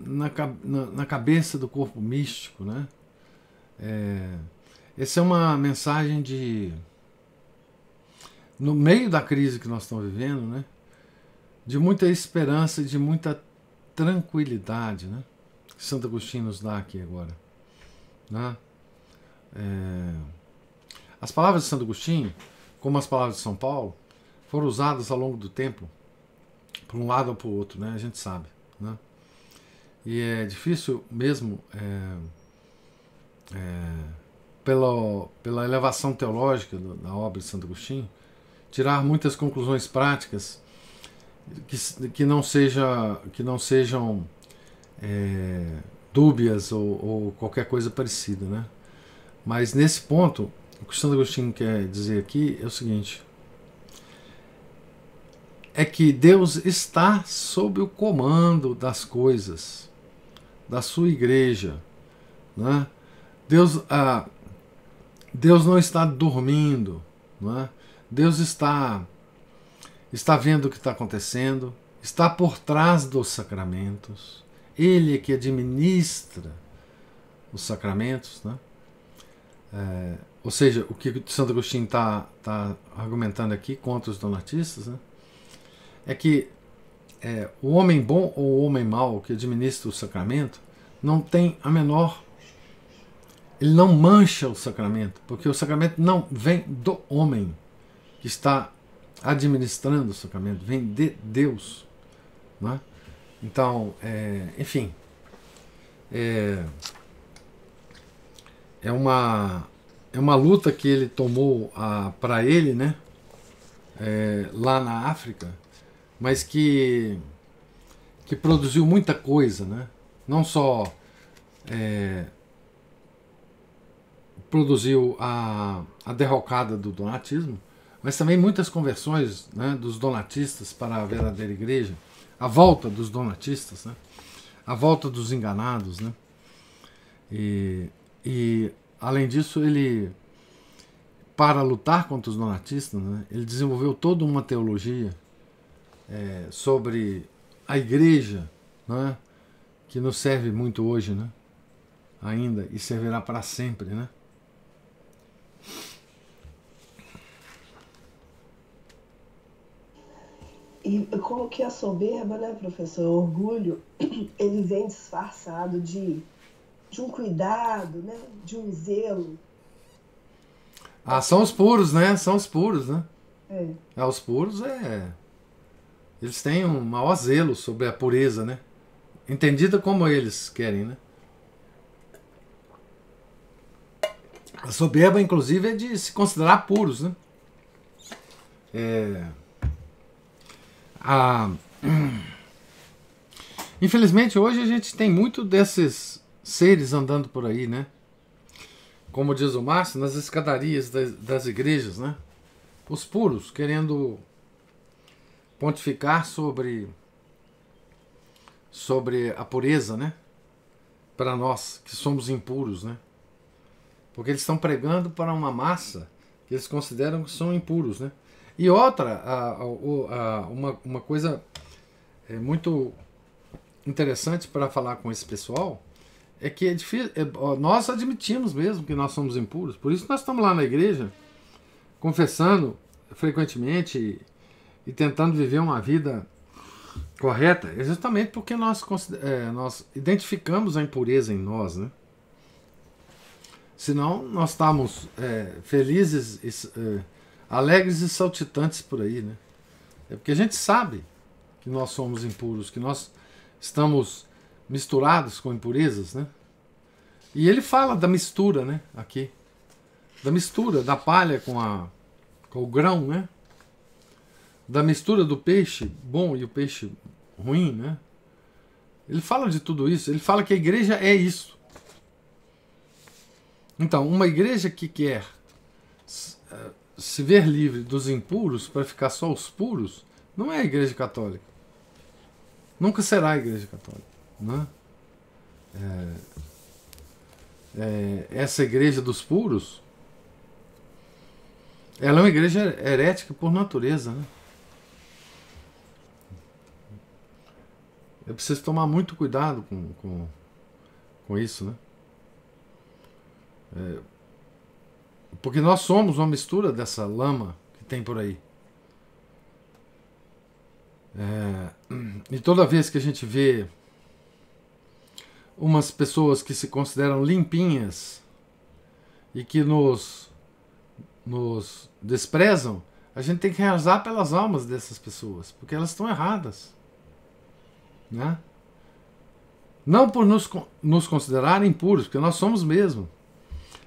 na, na, na cabeça do corpo místico, né? É, essa é uma mensagem de no meio da crise que nós estamos vivendo, né? De muita esperança e de muita tranquilidade, né? Que Santo Agostinho nos dá aqui agora, né? É, as palavras de Santo Agostinho, como as palavras de São Paulo, foram usadas ao longo do tempo, por um lado ou para o outro, né? a gente sabe. Né? E é difícil mesmo, é, é, pela, pela elevação teológica da obra de Santo Agostinho, tirar muitas conclusões práticas que, que, não, seja, que não sejam é, dúbias ou, ou qualquer coisa parecida. Né? Mas nesse ponto, o que Santo Agostinho quer dizer aqui é o seguinte: é que Deus está sob o comando das coisas, da sua igreja. Né? Deus, ah, Deus não está dormindo, né? Deus está, está vendo o que está acontecendo, está por trás dos sacramentos, Ele é que administra os sacramentos. Né? É, ou seja, o que Santo Agostinho está tá argumentando aqui contra os donatistas né, é que é, o homem bom ou o homem mau que administra o sacramento não tem a menor. Ele não mancha o sacramento, porque o sacramento não vem do homem que está administrando o sacramento, vem de Deus. Né? Então, é, enfim, é, é uma é uma luta que ele tomou ah, para ele, né? É, lá na África, mas que que produziu muita coisa, né? Não só é, produziu a, a derrocada do donatismo, mas também muitas conversões né, dos donatistas para a verdadeira igreja, a volta dos donatistas, né? A volta dos enganados, né? E, e Além disso, ele, para lutar contra os nonatistas, né, ele desenvolveu toda uma teologia é, sobre a igreja, né, que nos serve muito hoje, né, ainda, e servirá para sempre, né? E como que a soberba, né, professor? O orgulho, [clears throat] ele vem disfarçado de de um cuidado, né? de um zelo. Ah, são os puros, né? São os puros, né? É. é os puros é. Eles têm um maior zelo sobre a pureza, né? Entendida como eles querem, né? A soberba, inclusive, é de se considerar puros, né? É... A... [clears throat] Infelizmente, hoje a gente tem muito desses seres andando por aí, né? Como diz o Márcio, nas escadarias das, igrejas, né? Os puros querendo pontificar sobre sobre a pureza, né? Para nós que somos impuros, né? Porque eles estão pregando para uma massa que eles consideram que são impuros, né? E outra, a, a, a, uma, uma coisa é, muito interessante para falar com esse pessoal é que é difícil. É, nós admitimos mesmo que nós somos impuros. Por isso nós estamos lá na igreja, confessando frequentemente e, e tentando viver uma vida correta, é justamente porque nós, é, nós identificamos a impureza em nós, né? Senão nós estamos é, felizes, é, alegres e saltitantes por aí, né? É porque a gente sabe que nós somos impuros, que nós estamos misturados com impurezas, né? E ele fala da mistura, né? Aqui. Da mistura da palha com, a, com o grão, né? Da mistura do peixe bom e o peixe ruim, né? Ele fala de tudo isso. Ele fala que a igreja é isso. Então, uma igreja que quer eh, se ver livre dos impuros para ficar só os puros, não é a igreja católica. Nunca será a igreja católica. Né? É, é, essa igreja dos puros, ela é uma igreja herética por natureza. Né? preciso tomar muito cuidado com, com, com isso, né? É, porque nós somos uma mistura dessa lama que tem por aí. É, e toda vez que a gente vê umas pessoas que se consideram limpinhas e que nos, nos desprezam, a gente tem que rezar pelas almas dessas pessoas, porque elas estão erradas. Né? Não por nos, nos considerar impuros, porque nós somos mesmo,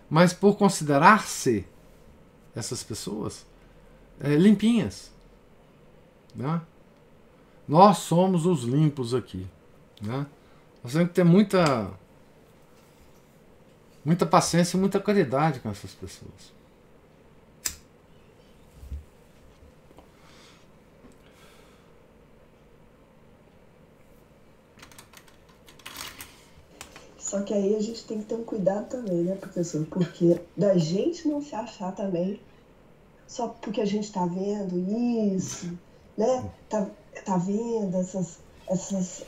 mas por considerar-se essas pessoas é, limpinhas. Né? Nós somos os limpos aqui. Né? Nós temos que ter muita. Muita paciência e muita caridade com essas pessoas. Só que aí a gente tem que ter um cuidado também, né, professor? Porque da gente não se achar também só porque a gente está vendo isso, né? Tá, tá vendo essas, essas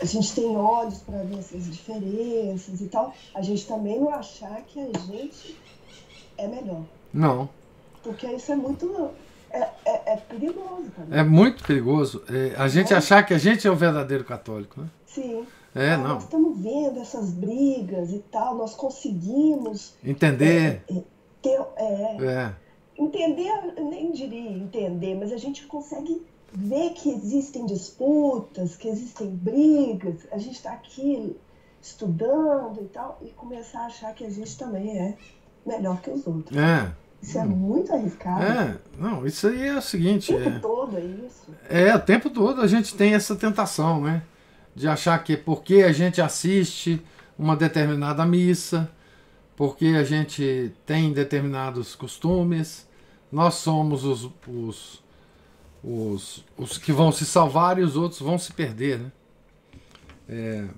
a gente tem olhos para ver essas diferenças e tal, a gente também não achar que a gente é melhor. Não. Porque isso é muito. É, é, é perigoso também. Tá é muito perigoso é, a é. gente achar que a gente é o verdadeiro católico, né? Sim. É, ah, não. Nós estamos vendo essas brigas e tal, nós conseguimos. Entender. É, é, ter, é, entender, nem diria entender, mas a gente consegue ver que existem disputas, que existem brigas, a gente está aqui estudando e tal, e começar a achar que a gente também é melhor que os outros. É. Isso é muito arriscado. É, não, isso aí é o seguinte. O tempo é, todo é isso. É, o tempo todo a gente tem essa tentação, né? De achar que porque a gente assiste uma determinada missa, porque a gente tem determinados costumes, nós somos os, os os, os que vão se salvar e os outros vão se perder. Né? É,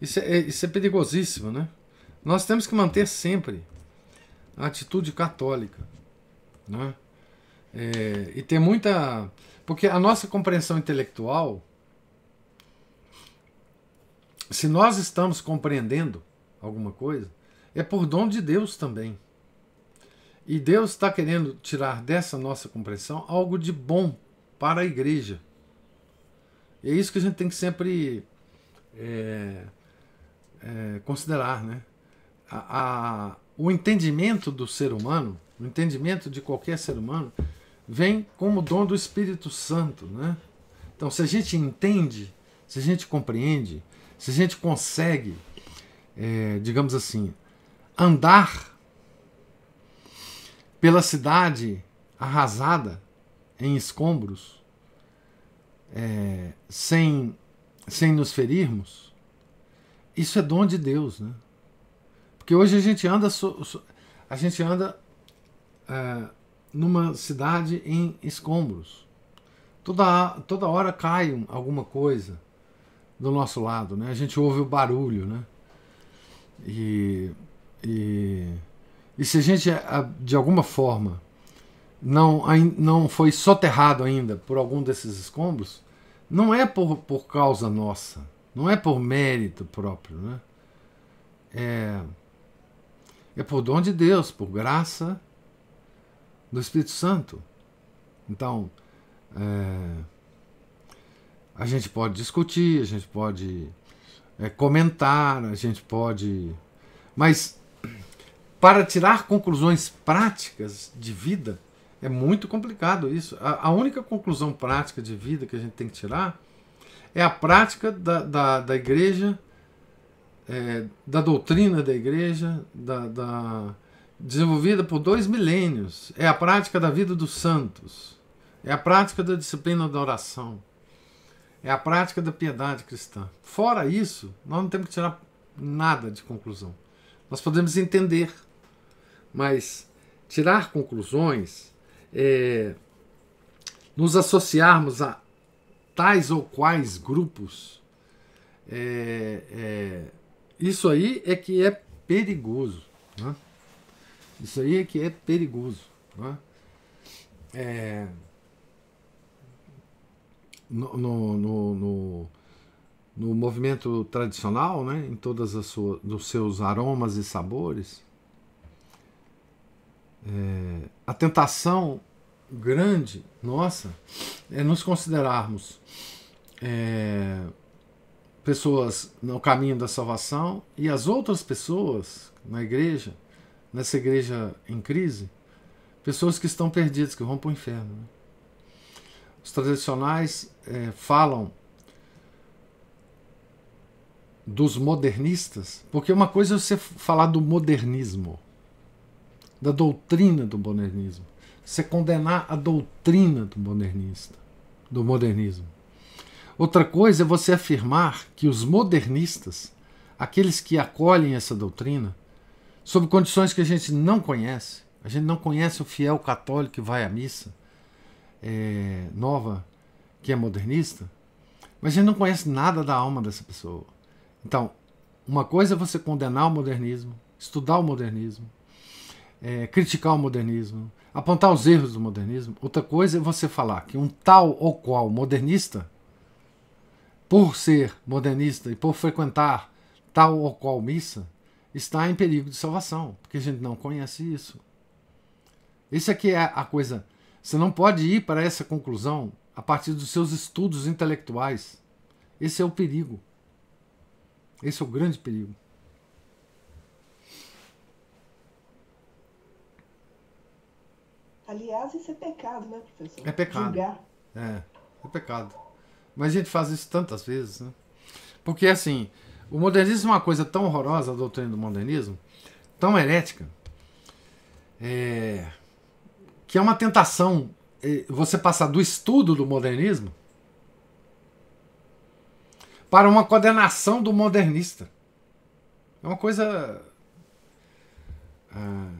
isso, é, é, isso é perigosíssimo. Né? Nós temos que manter sempre a atitude católica. Né? É, e ter muita. Porque a nossa compreensão intelectual, se nós estamos compreendendo alguma coisa, é por dom de Deus também. E Deus está querendo tirar dessa nossa compreensão algo de bom para a igreja. E é isso que a gente tem que sempre é, é, considerar, né? A, a, o entendimento do ser humano, o entendimento de qualquer ser humano, vem como dom do Espírito Santo, né? Então, se a gente entende, se a gente compreende, se a gente consegue, é, digamos assim, andar pela cidade arrasada, em escombros, é, sem, sem nos ferirmos, isso é dom de Deus, né? Porque hoje a gente anda, so, so, a gente anda é, numa cidade em escombros. Toda, toda hora cai alguma coisa do nosso lado, né? A gente ouve o barulho, né? E, e, e se a gente, de alguma forma, não, não foi soterrado ainda por algum desses escombros, não é por, por causa nossa, não é por mérito próprio, né? É, é por dom de Deus, por graça do Espírito Santo. Então, é, a gente pode discutir, a gente pode é, comentar, a gente pode. Mas para tirar conclusões práticas de vida, é muito complicado isso. A, a, única conclusão prática de vida que a gente tem que tirar é a prática da, da, da igreja, é, da doutrina da igreja, da, da, desenvolvida por dois milênios. É a prática da vida dos santos. É a prática da disciplina da oração. É a prática da piedade cristã. Fora isso, nós não temos que tirar nada de conclusão. Nós podemos entender, mas tirar conclusões é, nos associarmos a tais ou quais grupos, é, é, isso aí é que é perigoso. Né? Isso aí é que é perigoso. Né? É, no, no, no, no, movimento tradicional, né, em todas as suas, dos seus aromas e sabores, é, a tentação grande nossa é nos considerarmos é, pessoas no caminho da salvação e as outras pessoas na igreja, nessa igreja em crise, pessoas que estão perdidas, que vão para o inferno. Né? Os tradicionais é, falam dos modernistas, porque uma coisa é você falar do modernismo, da doutrina do modernismo. Você condenar a doutrina do modernista, do modernismo. Outra coisa é você afirmar que os modernistas, aqueles que acolhem essa doutrina, sob condições que a gente não conhece, a gente não conhece o fiel católico que vai à missa é, nova, que é modernista, mas a gente não conhece nada da alma dessa pessoa. Então, uma coisa é você condenar o modernismo, estudar o modernismo, é, criticar o modernismo, apontar os erros do modernismo. Outra coisa é você falar que um tal ou qual modernista, por ser modernista e por frequentar tal ou qual missa, está em perigo de salvação, porque a gente não conhece isso. Isso aqui é a coisa. Você não pode ir para essa conclusão a partir dos seus estudos intelectuais. Esse é o perigo. Esse é o grande perigo. Aliás, isso é pecado, né, professor? É pecado. Julgar. É, é pecado. Mas a gente faz isso tantas vezes, né? Porque, assim, o modernismo é uma coisa tão horrorosa, a doutrina do modernismo, tão herética, é, que é uma tentação é, você passar do estudo do modernismo para uma condenação do modernista. É uma coisa. Ah,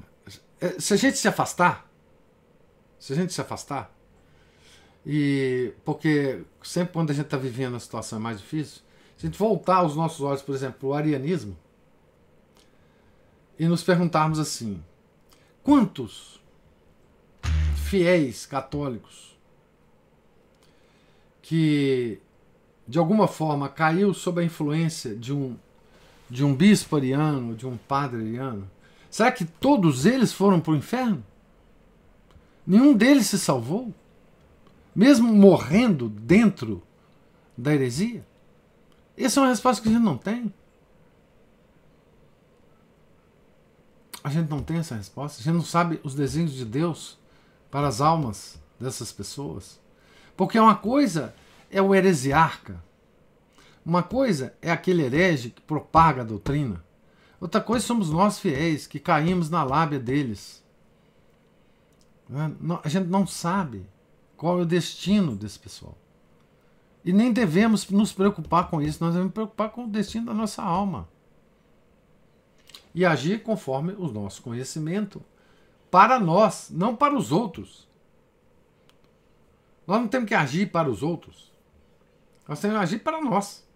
é, se a gente se afastar se a gente se afastar, e porque sempre quando a gente está vivendo uma situação é mais difícil, se a gente voltar os nossos olhos, por exemplo, o arianismo, e nos perguntarmos assim: quantos fiéis católicos que de alguma forma caiu sob a influência de um de um bispo ariano, de um padre ariano, será que todos eles foram para o inferno? Nenhum deles se salvou, mesmo morrendo dentro da heresia? Essa é uma resposta que a gente não tem. A gente não tem essa resposta. A gente não sabe os desenhos de Deus para as almas dessas pessoas. Porque uma coisa é o heresiarca, uma coisa é aquele herege que propaga a doutrina, outra coisa somos nós fiéis que caímos na lábia deles né? A gente não sabe qual é o destino desse pessoal. E nem devemos nos preocupar com isso, nós devemos nos preocupar com o destino da nossa alma. E agir conforme o nosso conhecimento. Para nós, não para os outros. Nós não temos que agir para os outros. Nós temos que agir para nós.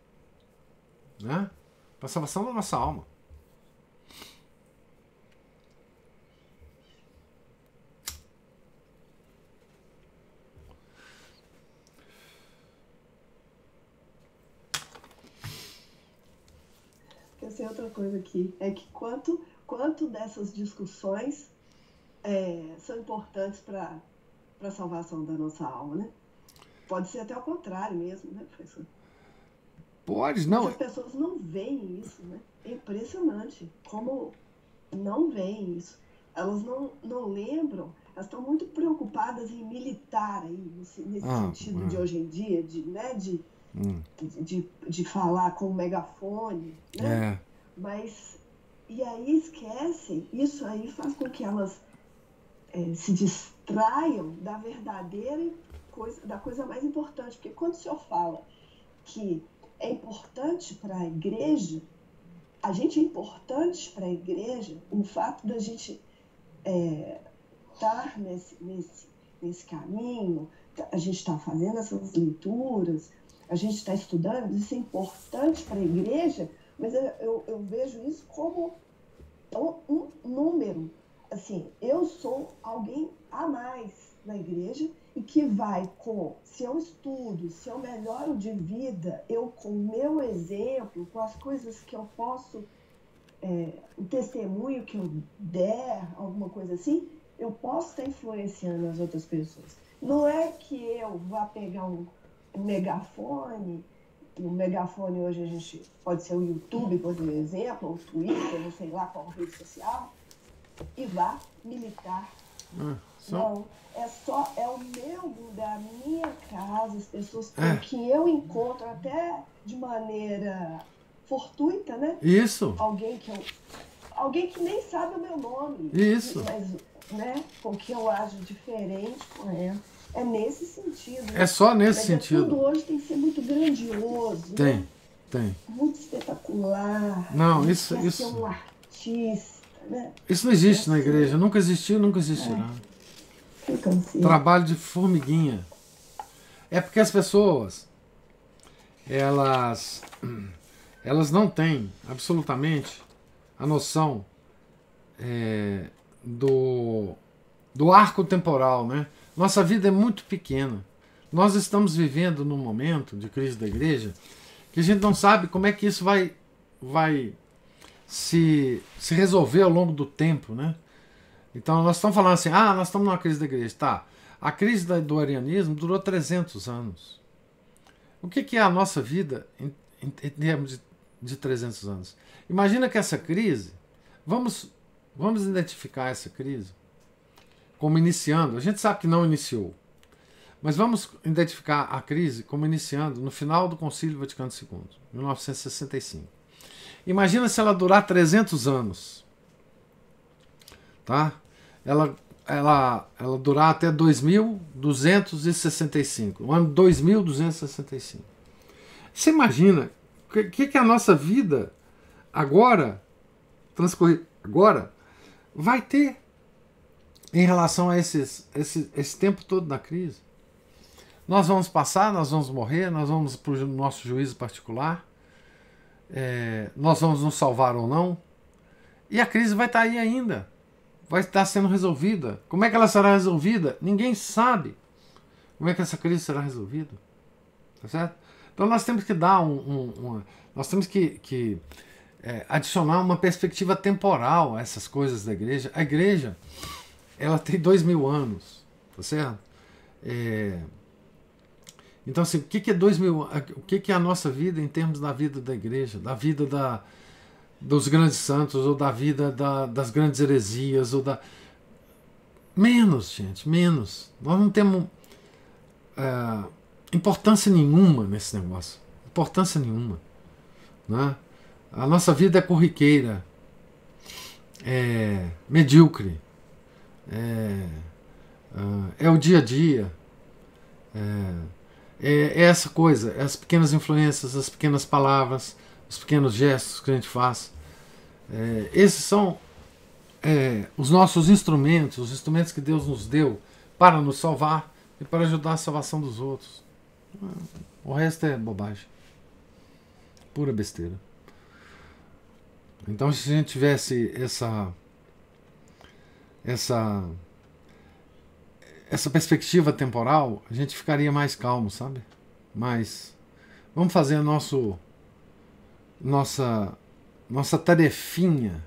Né? Para a salvação da nossa alma. pensei outra coisa aqui. É que quanto, quanto dessas discussões é, são importantes para a salvação da nossa alma, né? Pode ser até o contrário mesmo, né, professor? Pode, não. as pessoas não veem isso, né? É impressionante como não veem isso. Elas não, não lembram, elas estão muito preocupadas em militar aí, nesse, nesse ah, sentido de é. hoje em dia, de, né, de, hum. de, de, de, falar com o megafone, né? É. Mas, e aí esquecem, isso aí faz com que elas é, se distraiam da verdadeira coisa, da coisa mais importante. Porque quando o senhor fala que é importante para a igreja, a gente é importante para a igreja, o fato da gente é, estar tá nesse, nesse, nesse caminho, tá, a gente está fazendo essas leituras, a gente está estudando, isso é importante para a igreja, mas eu, eu, eu vejo isso como um número. Assim, eu sou alguém a mais na igreja e que vai com, se eu estudo, se eu melhoro de vida, eu com o meu exemplo, com as coisas que eu posso, é, o testemunho que eu der, alguma coisa assim, eu posso estar influenciando as outras pessoas. Não é que eu vá pegar um megafone o megafone hoje a gente pode ser o YouTube, por exemplo, ou o Twitter, ou sei lá qual rede social, e vá militar. Ah, só... Não, é só, é o meu da minha casa, as pessoas que, é. que eu encontro até de maneira fortuita, né? Isso. Alguém que eu. Alguém que nem sabe o meu nome. Isso. Mas, né, com que eu ajo diferente com ela. É nesse sentido. Né? É só nesse é sentido. sentido. mundo hoje tem que ser muito grandioso. Né? Tem, né? tem. Muito espetacular. Não, isso. isso... Ser um artista, né? Isso não existe é na assim. igreja. Nunca existiu, nunca existirá. É. Né? Trabalho de formiguinha. É porque as pessoas, elas, [clears throat] elas não têm absolutamente a noção é, do, do arco temporal, né? Nossa vida é muito pequena. Nós estamos vivendo num momento de crise da igreja que a gente não sabe como é que isso vai, vai se, se resolver ao longo do tempo, né? Então nós estamos falando assim, ah, nós estamos numa crise da igreja, tá? A crise do arianismo durou 300 anos. O que, é a nossa vida em, em, em termos de, de 300 anos? Imagina que essa crise, vamos, vamos identificar essa crise como iniciando. A gente sabe que não iniciou. Mas vamos identificar a crise como iniciando no final do Concílio Vaticano II, 1965. Imagina se ela durar 300 anos. Tá? Ela ela ela durar até 2265, o ano 2265. Você imagina o que, que, que a nossa vida agora transcorrer agora vai ter em relação a esses, esse, esse tempo todo da crise. Nós vamos passar, nós vamos morrer, nós vamos para o nosso juízo particular, é, nós vamos nos salvar ou não. E a crise vai estar tá aí ainda, vai estar tá sendo resolvida. Como é que ela será resolvida? Ninguém sabe como é que essa crise será resolvida. Tá certo? Então nós temos que dar um, um uma, nós temos que, que é, adicionar uma perspectiva temporal a essas coisas da igreja. A igreja ela tem dois mil anos, tá certo? É... Então, assim, o que, é dois mil, o que, que é a nossa vida em termos da vida da igreja, da vida da, dos grandes santos ou da vida da, das grandes heresias ou da menos, gente, menos. Nós não temos é, importância nenhuma nesse negócio, importância nenhuma, né? A nossa vida é corriqueira, é medíocre é, é o dia a dia, é, é, é essa coisa, é as pequenas influências, as pequenas palavras, os pequenos gestos que a gente faz. É, esses são é, os nossos instrumentos, os instrumentos que Deus nos deu para nos salvar e para ajudar a salvação dos outros. O resto é bobagem, pura besteira. Então, se a gente tivesse essa essa essa perspectiva temporal, a gente ficaria mais calmo, sabe? Mas vamos fazer nosso nossa nossa tarefinha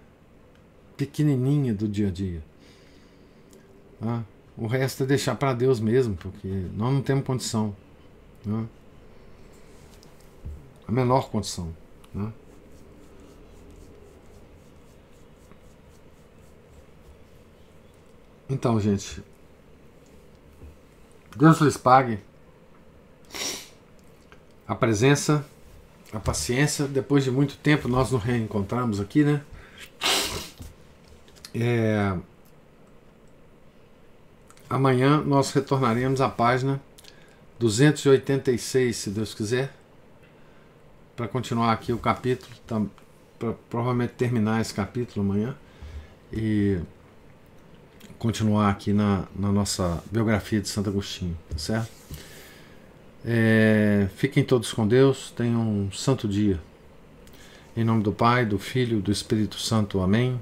pequenininha do dia a dia. Tá? O resto é deixar para Deus mesmo, porque nós não temos condição. Né? A menor condição. Né? Então, gente. Deus lhes pague a presença, a paciência. Depois de muito tempo, nós nos reencontramos aqui, né? É... Amanhã nós retornaremos à página 286, se Deus quiser, para continuar aqui o capítulo, para provavelmente terminar esse capítulo amanhã. E continuar aqui na, na nossa biografia de Santo Agostinho, tá certo? É, fiquem todos com Deus, tenham um santo dia. Em nome do Pai, do Filho, do Espírito Santo. Amém.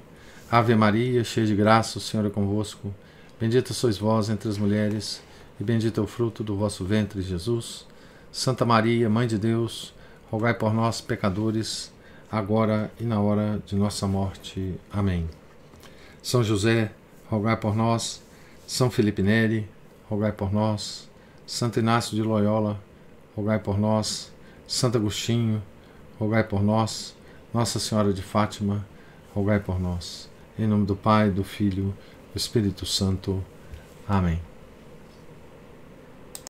Ave Maria, cheia de graça, o Senhor é convosco. Bendita sois vós entre as mulheres, e bendito é o fruto do vosso ventre, Jesus. Santa Maria, Mãe de Deus, rogai por nós, pecadores, agora e na hora de nossa morte. Amém. São José, rogai por nós. São Felipe Neri, rogai por nós. Santo Inácio de Loyola, rogai por nós. Santo Agostinho, rogai por nós. Nossa Senhora de Fátima, rogai por nós. Em nome do Pai, do Filho, do Espírito Santo. Amém.